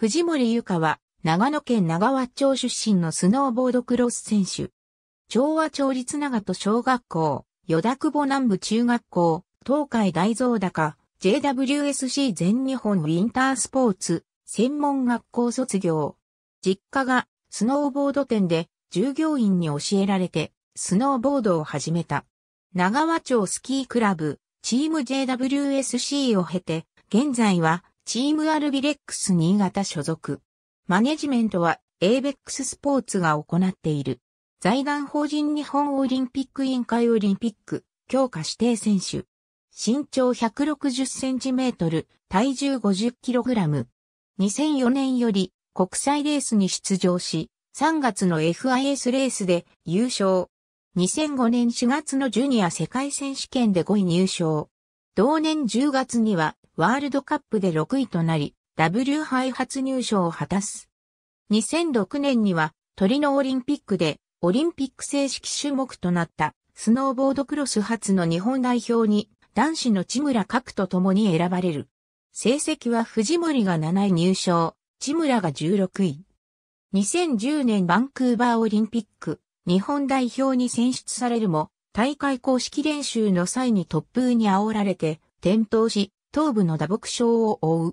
藤森ゆかは、長野県長和町出身のスノーボードクロス選手。長和町立長戸小学校、与田久保南部中学校、東海大蔵高、JWSC 全日本ウィンタースポーツ、専門学校卒業。実家が、スノーボード店で、従業員に教えられて、スノーボードを始めた。長和町スキークラブ、チーム JWSC を経て、現在は、チームアルビレックス新潟所属。マネジメントはエイベックススポーツが行っている。財団法人日本オリンピック委員会オリンピック強化指定選手。身長160センチメートル、体重50キログラム。2004年より国際レースに出場し、3月の FIS レースで優勝。2005年4月のジュニア世界選手権で5位入賞。同年10月にはワールドカップで6位となり、W 杯初入賞を果たす。2006年にはトリノオリンピックでオリンピック正式種目となったスノーボードクロス初の日本代表に男子の千村角と共に選ばれる。成績は藤森が7位入賞、千村が16位。2010年バンクーバーオリンピック、日本代表に選出されるも、大会公式練習の際に突風に煽られて、転倒し、頭部の打撲傷を負う。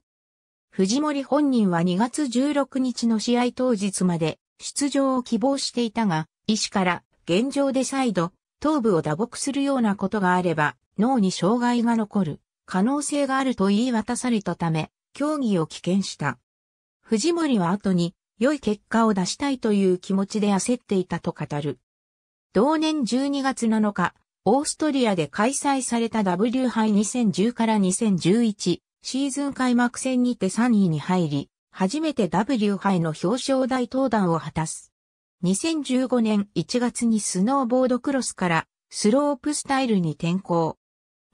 藤森本人は2月16日の試合当日まで出場を希望していたが、医師から現状で再度、頭部を打撲するようなことがあれば、脳に障害が残る可能性があると言い渡されたため、競技を棄権した。藤森は後に良い結果を出したいという気持ちで焦っていたと語る。同年12月7日、オーストリアで開催された W 杯2010から2011シーズン開幕戦にて3位に入り、初めて W 杯の表彰台登壇を果たす。2015年1月にスノーボードクロスからスロープスタイルに転向。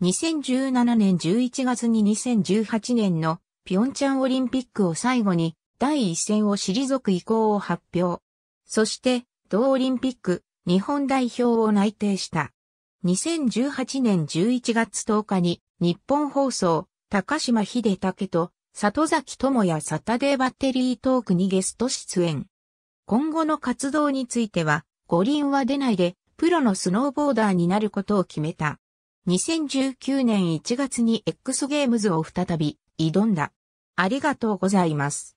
2017年11月に2018年のピョンチャンオリンピックを最後に第一線を退く意向を発表。そして、同オリンピック、日本代表を内定した。2018年11月10日に日本放送、高島秀武と里崎智也サタデーバッテリートークにゲスト出演。今後の活動については、五輪は出ないで、プロのスノーボーダーになることを決めた。2019年1月に X ゲームズを再び挑んだ。ありがとうございます。